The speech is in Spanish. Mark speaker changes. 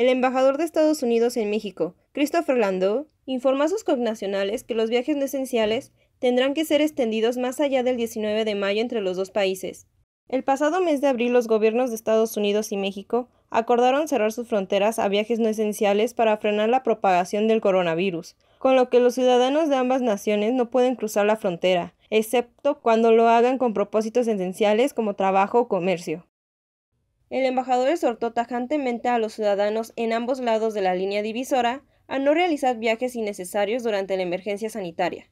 Speaker 1: El embajador de Estados Unidos en México, Christopher Landau, informó a sus connacionales que los viajes no esenciales tendrán que ser extendidos más allá del 19 de mayo entre los dos países. El pasado mes de abril los gobiernos de Estados Unidos y México acordaron cerrar sus fronteras a viajes no esenciales para frenar la propagación del coronavirus, con lo que los ciudadanos de ambas naciones no pueden cruzar la frontera, excepto cuando lo hagan con propósitos esenciales como trabajo o comercio. El embajador exhortó tajantemente a los ciudadanos en ambos lados de la línea divisora a no realizar viajes innecesarios durante la emergencia sanitaria.